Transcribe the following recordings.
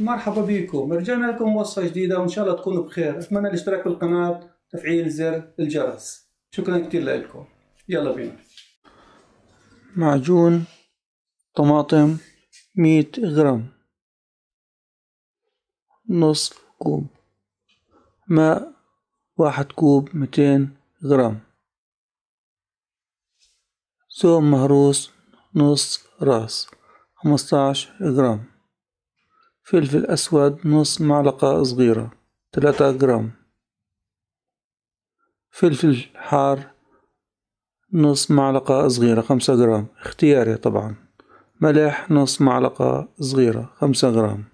مرحبا بكم رجعنا لكم وصفة جديدة وإن شاء الله تكونوا بخير أتمنى الاشتراك بالقناة تفعيل زر الجرس شكرا كتير لكم يلا بينا معجون طماطم مية غرام نصف كوب ماء واحد كوب ميتين غرام ثوم مهروس نصف راس خمستاش غرام فلفل أسود نص معلقة صغيرة ثلاثة جرام فلفل حار نص معلقة صغيرة خمسة جرام اختياري طبعا ملح نص معلقة صغيرة خمسة جرام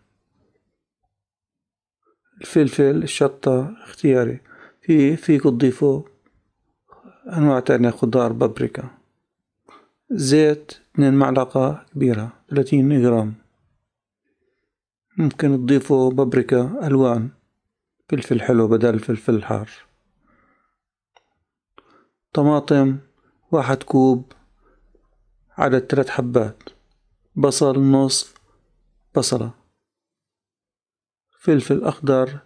الفلفل الشطة اختياري في فيك تضيفوا أنواع تانية خضار بابريكا زيت اثنين معلقة كبيرة ثلاثين جرام ممكن تضيفوا بابريكا ألوان فلفل حلو بدل الفلفل الحار طماطم واحد كوب عدد ثلاث حبات بصل نصف بصلة فلفل أخضر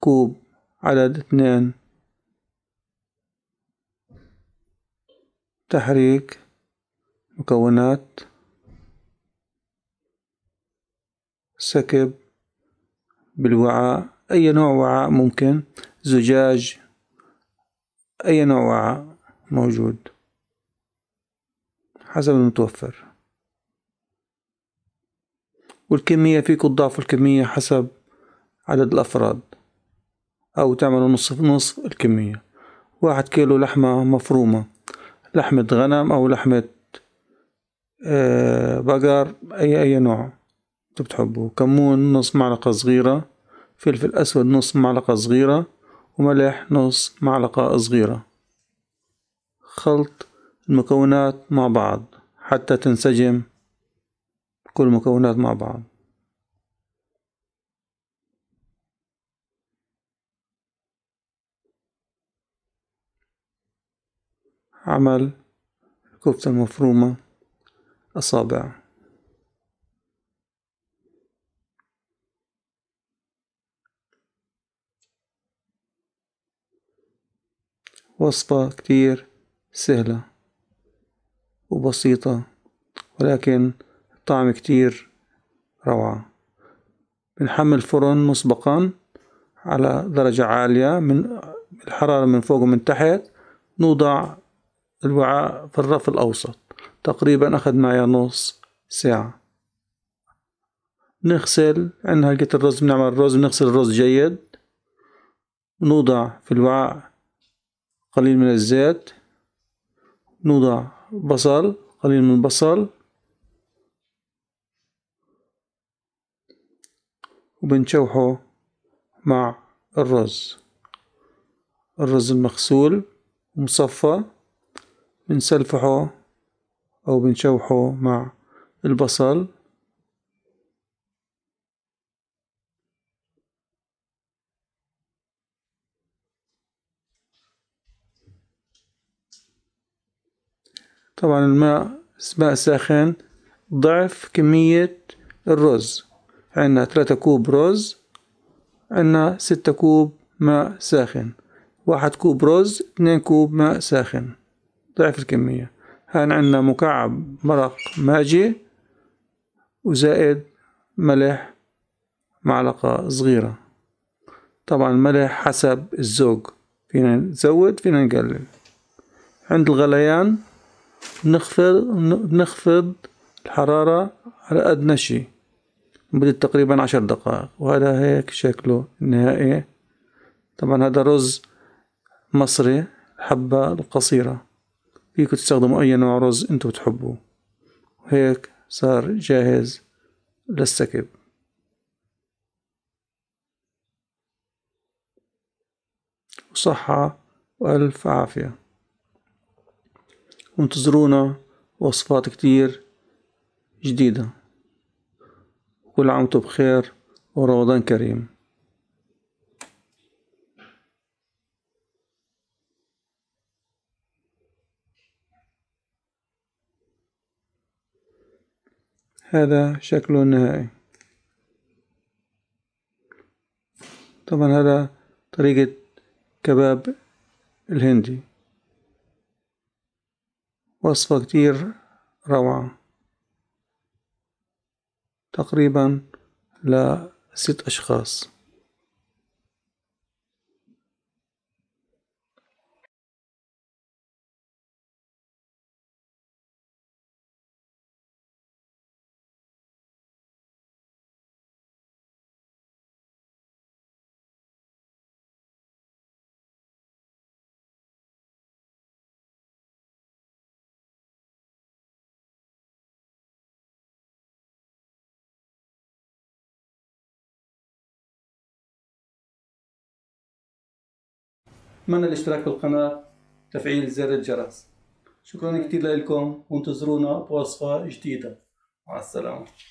كوب عدد اثنين تحريك مكونات سكب بالوعاء أي نوع وعاء ممكن زجاج أي نوع وعاء موجود حسب المتوفر والكمية فيك تضاعف الكمية حسب عدد الأفراد أو تعملوا نصف نصف الكمية واحد كيلو لحمة مفرومة لحمة غنم أو لحمة آه، بقر أي أي نوع انتو بتحبوا كمون نص معلقة صغيرة فلفل أسود نص معلقة صغيرة وملح نص معلقة صغيرة خلط المكونات مع بعض حتى تنسجم كل المكونات مع بعض عمل الكفتة المفرومة أصابع وصفة كتير سهلة وبسيطة ولكن الطعم كتير روعة بنحمل الفرن مسبقا على درجة عالية من الحرارة من فوق ومن تحت نوضع الوعاء في الرف الأوسط تقريبا أخذ معي نص ساعة نغسل عندنا هلقة الرز بنعمل الرز بنغسل الرز جيد نوضع في الوعاء قليل من الزيت نوضع بصل قليل من البصل وبنشوحه مع الرز الرز المغسول مصفى بنسلفحه أو بنشوحه مع البصل طبعا الماء ماء ساخن ضعف كمية الرز عندنا ثلاثة كوب رز عندنا ستة كوب ماء ساخن واحد كوب رز اثنين كوب ماء ساخن ضعف الكمية هان عندنا مكعب مرق ماجي وزائد ملح معلقة صغيرة طبعا الملح حسب الذوق فينا نزود فينا نقلل عند الغليان نخفض نخفض الحرارة على أدنى شيء لمدة تقريبا عشر دقائق وهذا هيك شكله النهائي طبعا هذا رز مصري حبة القصيرة فيكم تستخدموا أي نوع رز أنتم بتحبوا وهيك صار جاهز للسكب وصحة وألف عافية وانتظرونا وصفات كتير جديدة كل عام وانتم بخير ورمضان كريم هذا شكله النهائي طبعا هذا طريقة كباب الهندي وصفة كتير روعة تقريبا لست أشخاص اتمنى الاشتراك بالقناة تفعيل زر الجرس شكرا كثير لكم وانتظرونا بوصفة جديدة مع السلامة